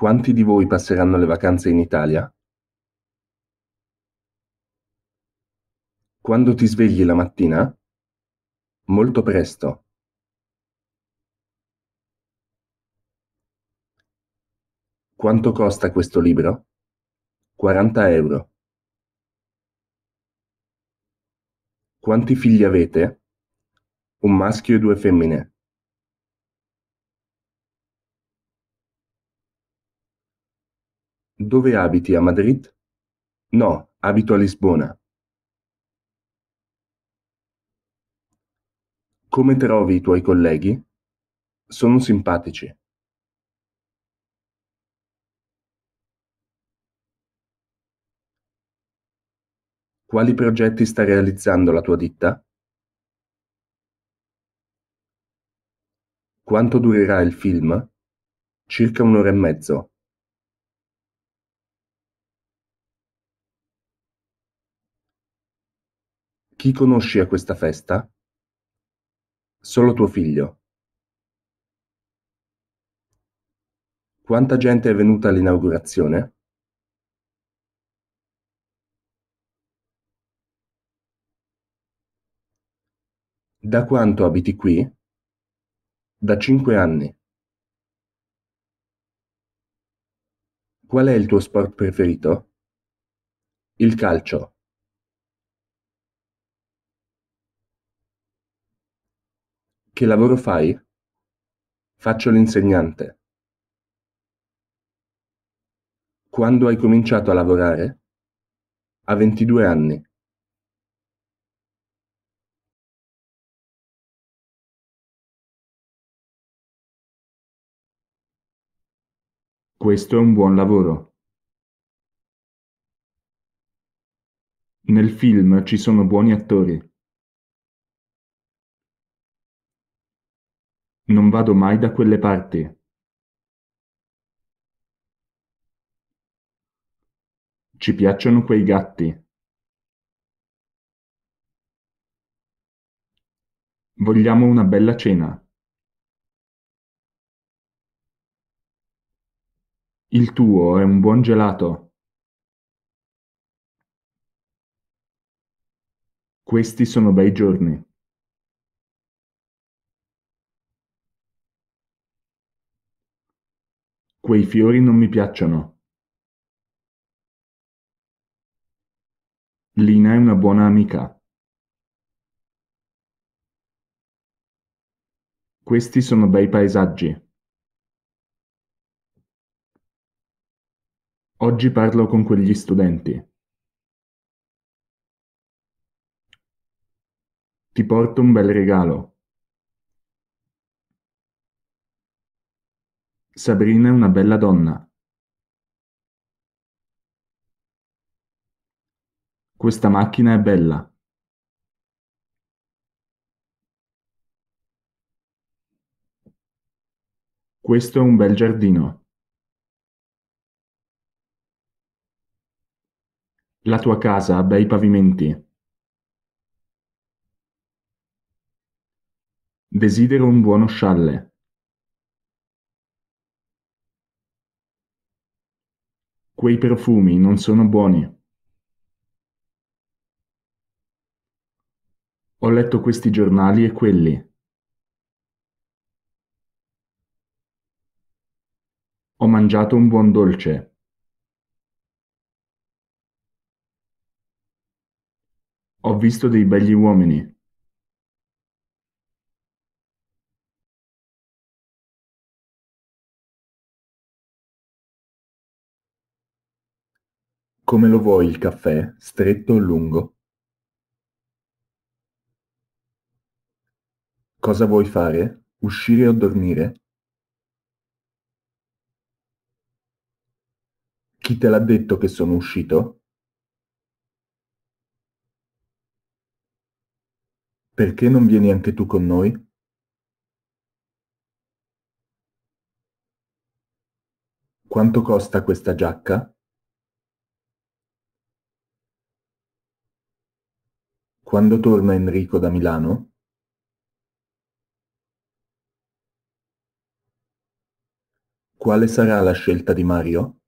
Quanti di voi passeranno le vacanze in Italia? Quando ti svegli la mattina? Molto presto. Quanto costa questo libro? 40 euro. Quanti figli avete? Un maschio e due femmine. Dove abiti a Madrid? No, abito a Lisbona. Come trovi i tuoi colleghi? Sono simpatici. Quali progetti sta realizzando la tua ditta? Quanto durerà il film? Circa un'ora e mezzo. Chi conosci a questa festa? Solo tuo figlio. Quanta gente è venuta all'inaugurazione? Da quanto abiti qui? Da cinque anni. Qual è il tuo sport preferito? Il calcio. Che lavoro fai? Faccio l'insegnante. Quando hai cominciato a lavorare? A 22 anni. Questo è un buon lavoro. Nel film ci sono buoni attori. Non vado mai da quelle parti. Ci piacciono quei gatti. Vogliamo una bella cena. Il tuo è un buon gelato. Questi sono bei giorni. Quei fiori non mi piacciono. Lina è una buona amica. Questi sono bei paesaggi. Oggi parlo con quegli studenti. Ti porto un bel regalo. Sabrina è una bella donna. Questa macchina è bella. Questo è un bel giardino. La tua casa ha bei pavimenti. Desidero un buono scialle. Quei profumi non sono buoni. Ho letto questi giornali e quelli. Ho mangiato un buon dolce. Ho visto dei begli uomini. Come lo vuoi il caffè, stretto o lungo? Cosa vuoi fare? Uscire o dormire? Chi te l'ha detto che sono uscito? Perché non vieni anche tu con noi? Quanto costa questa giacca? Quando torna Enrico da Milano? Quale sarà la scelta di Mario?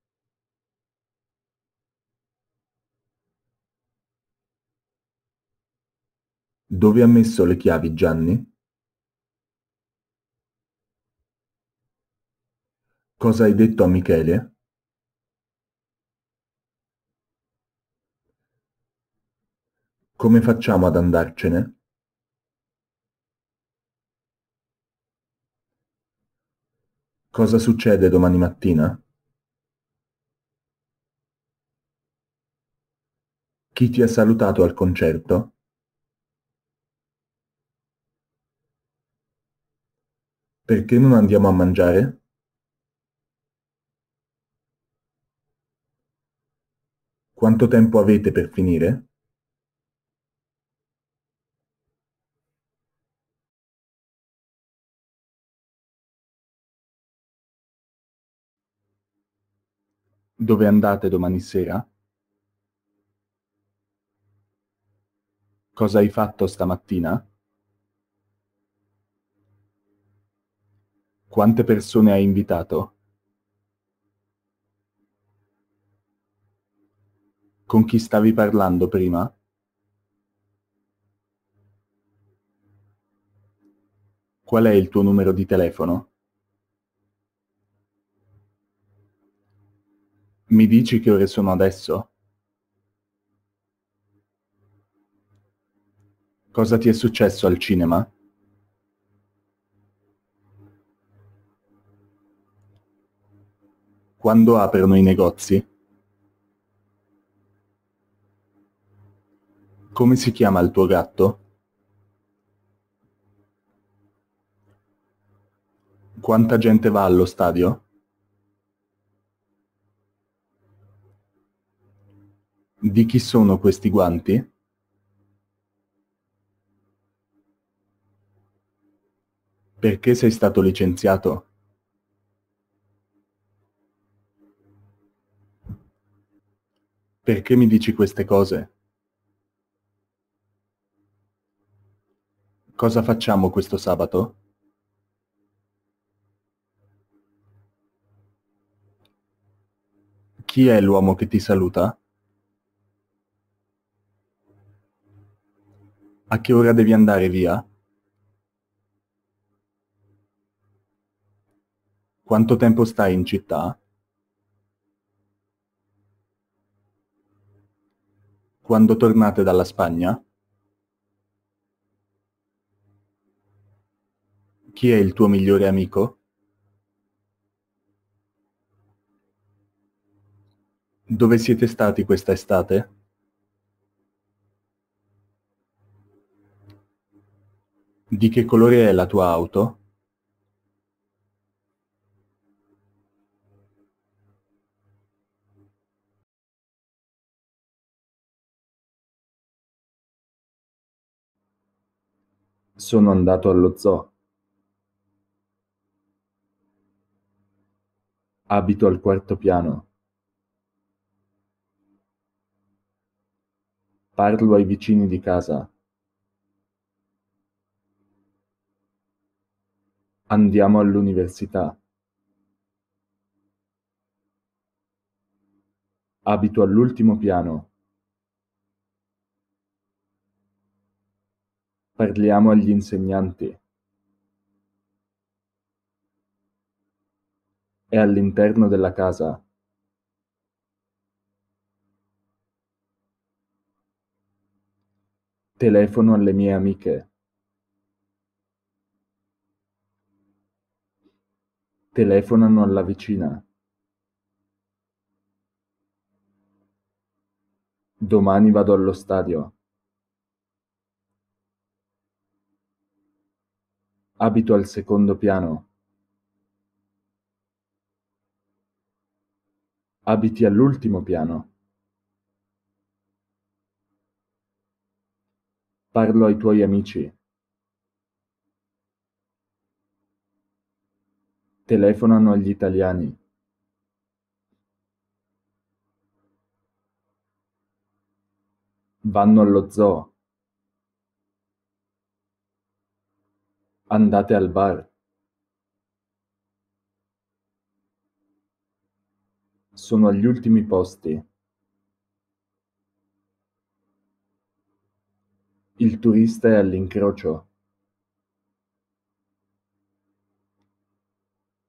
Dove ha messo le chiavi Gianni? Cosa hai detto a Michele? Come facciamo ad andarcene? Cosa succede domani mattina? Chi ti ha salutato al concerto? Perché non andiamo a mangiare? Quanto tempo avete per finire? dove andate domani sera? Cosa hai fatto stamattina? Quante persone hai invitato? Con chi stavi parlando prima? Qual è il tuo numero di telefono? Mi dici che ore sono adesso? Cosa ti è successo al cinema? Quando aprono i negozi? Come si chiama il tuo gatto? Quanta gente va allo stadio? Di chi sono questi guanti? Perché sei stato licenziato? Perché mi dici queste cose? Cosa facciamo questo sabato? Chi è l'uomo che ti saluta? A che ora devi andare via? Quanto tempo stai in città? Quando tornate dalla Spagna? Chi è il tuo migliore amico? Dove siete stati questa estate? Di che colore è la tua auto? Sono andato allo zoo. Abito al quarto piano. Parlo ai vicini di casa. Andiamo all'università. Abito all'ultimo piano. Parliamo agli insegnanti. È all'interno della casa. Telefono alle mie amiche. Telefonano alla vicina. Domani vado allo stadio. Abito al secondo piano. Abiti all'ultimo piano. Parlo ai tuoi amici. telefonano agli italiani. Vanno allo zoo. Andate al bar. Sono agli ultimi posti. Il turista è all'incrocio.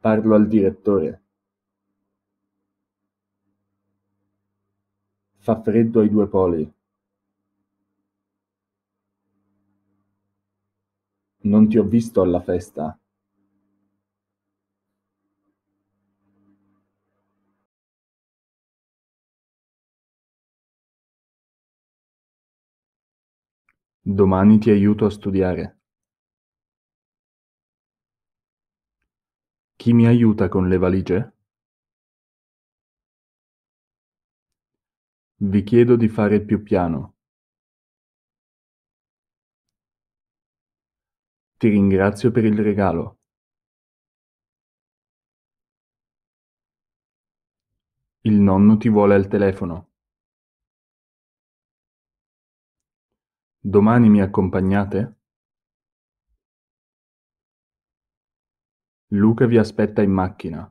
Parlo al direttore. Fa freddo ai due poli. Non ti ho visto alla festa. Domani ti aiuto a studiare. Chi mi aiuta con le valigie? Vi chiedo di fare più piano. Ti ringrazio per il regalo. Il nonno ti vuole al telefono. Domani mi accompagnate? Luca vi aspetta in macchina.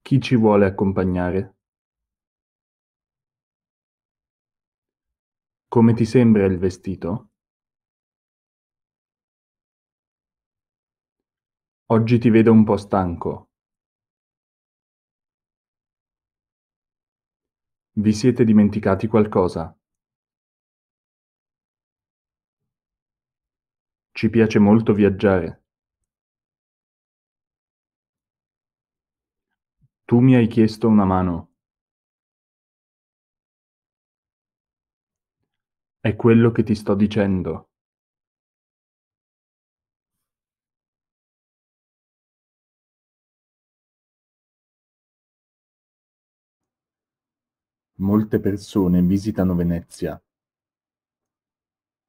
Chi ci vuole accompagnare? Come ti sembra il vestito? Oggi ti vedo un po' stanco. Vi siete dimenticati qualcosa? Ci piace molto viaggiare. Tu mi hai chiesto una mano. È quello che ti sto dicendo. Molte persone visitano Venezia.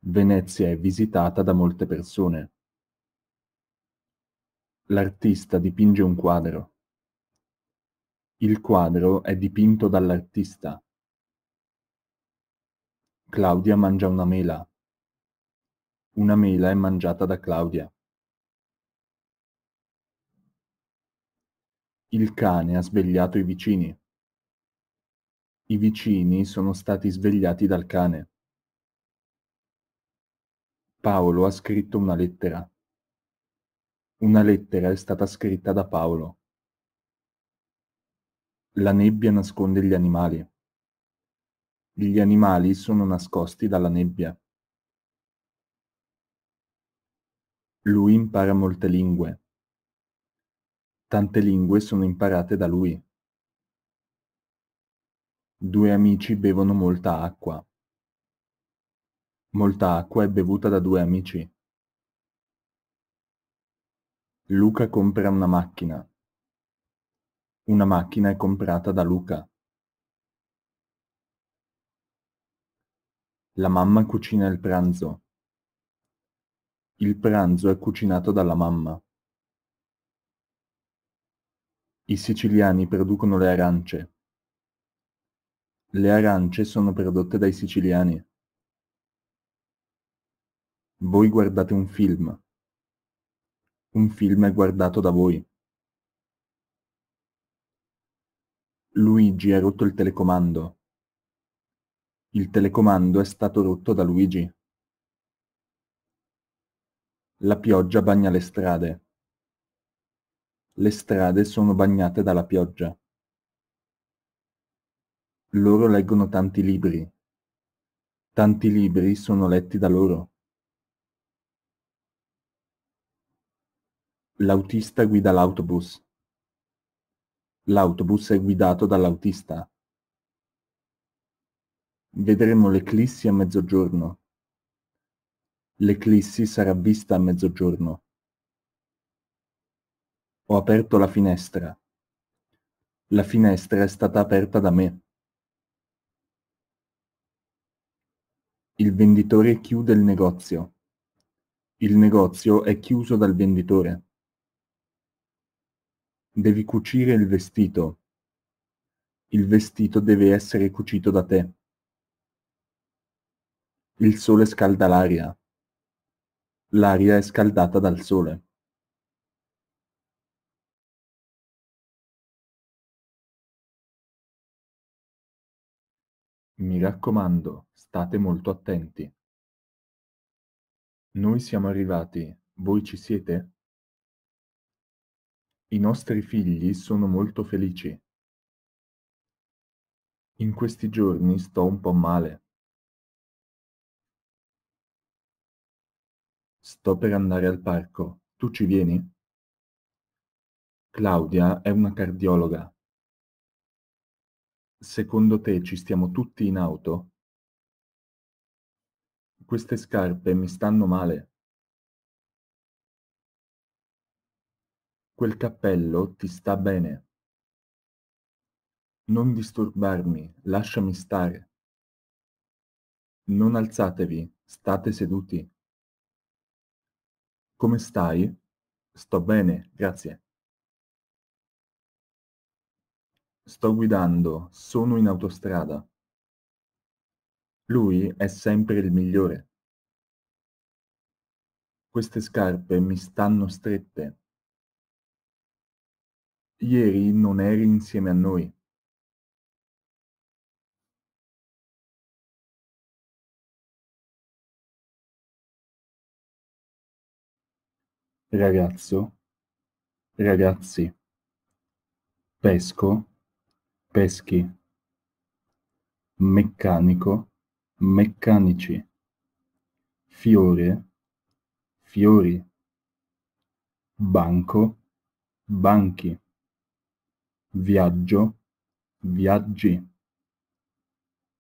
Venezia è visitata da molte persone. L'artista dipinge un quadro. Il quadro è dipinto dall'artista. Claudia mangia una mela. Una mela è mangiata da Claudia. Il cane ha svegliato i vicini. I vicini sono stati svegliati dal cane. Paolo ha scritto una lettera. Una lettera è stata scritta da Paolo. La nebbia nasconde gli animali. Gli animali sono nascosti dalla nebbia. Lui impara molte lingue. Tante lingue sono imparate da lui. Due amici bevono molta acqua. Molta acqua è bevuta da due amici. Luca compra una macchina. Una macchina è comprata da Luca. La mamma cucina il pranzo. Il pranzo è cucinato dalla mamma. I siciliani producono le arance. Le arance sono prodotte dai siciliani. Voi guardate un film. Un film è guardato da voi. Luigi ha rotto il telecomando. Il telecomando è stato rotto da Luigi. La pioggia bagna le strade. Le strade sono bagnate dalla pioggia. Loro leggono tanti libri. Tanti libri sono letti da loro. L'autista guida l'autobus. L'autobus è guidato dall'autista. Vedremo l'eclissi a mezzogiorno. L'eclissi sarà vista a mezzogiorno. Ho aperto la finestra. La finestra è stata aperta da me. Il venditore chiude il negozio. Il negozio è chiuso dal venditore. Devi cucire il vestito. Il vestito deve essere cucito da te. Il sole scalda l'aria. L'aria è scaldata dal sole. Mi raccomando, state molto attenti. Noi siamo arrivati, voi ci siete? I nostri figli sono molto felici. In questi giorni sto un po' male. Sto per andare al parco. Tu ci vieni? Claudia è una cardiologa. Secondo te ci stiamo tutti in auto? Queste scarpe mi stanno male. Quel cappello ti sta bene. Non disturbarmi, lasciami stare. Non alzatevi, state seduti. Come stai? Sto bene, grazie. Sto guidando, sono in autostrada. Lui è sempre il migliore. Queste scarpe mi stanno strette. Ieri non eri insieme a noi. Ragazzo, ragazzi, pesco, peschi, meccanico, meccanici, fiore, fiori, banco, banchi viaggio, viaggi,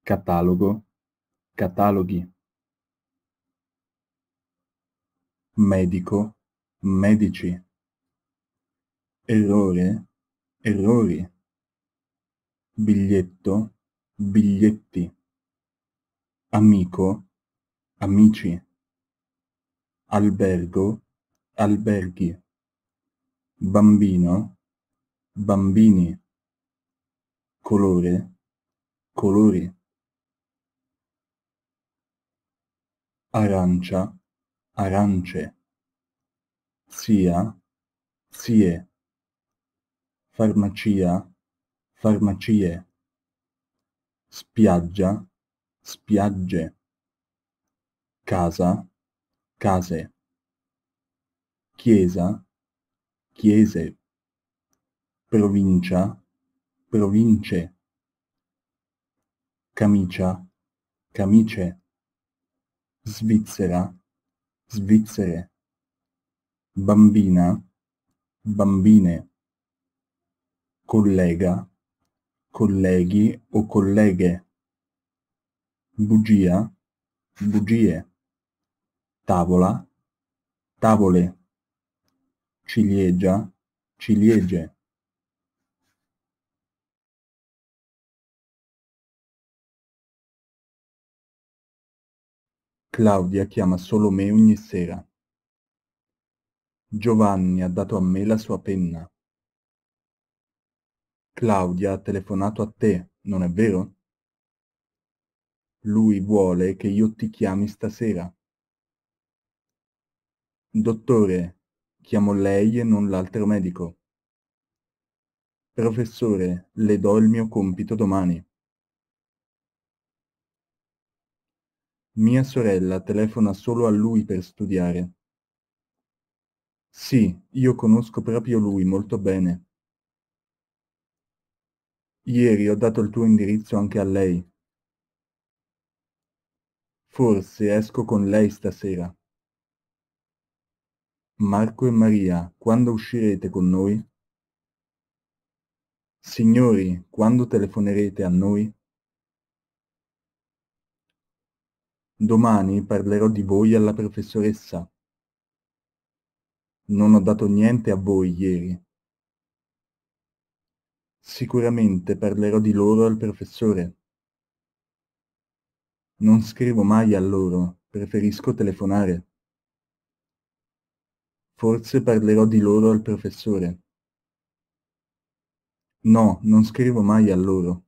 catalogo, cataloghi, medico, medici, errore, errori, biglietto, biglietti, amico, amici, albergo, alberghi, bambino, bambini, colore, colori, arancia, arance, sia, sie, farmacia, farmacie, spiaggia, spiagge, casa, case, chiesa, chiese provincia, province, camicia, camice, Svizzera, Svizzere, bambina, bambine, collega, colleghi o colleghe, bugia, bugie, tavola, tavole, ciliegia, ciliegie. Claudia chiama solo me ogni sera. Giovanni ha dato a me la sua penna. Claudia ha telefonato a te, non è vero? Lui vuole che io ti chiami stasera. Dottore, chiamo lei e non l'altro medico. Professore, le do il mio compito domani. Mia sorella telefona solo a lui per studiare. Sì, io conosco proprio lui molto bene. Ieri ho dato il tuo indirizzo anche a lei. Forse esco con lei stasera. Marco e Maria, quando uscirete con noi? Signori, quando telefonerete a noi? Domani parlerò di voi alla professoressa. Non ho dato niente a voi ieri. Sicuramente parlerò di loro al professore. Non scrivo mai a loro, preferisco telefonare. Forse parlerò di loro al professore. No, non scrivo mai a loro.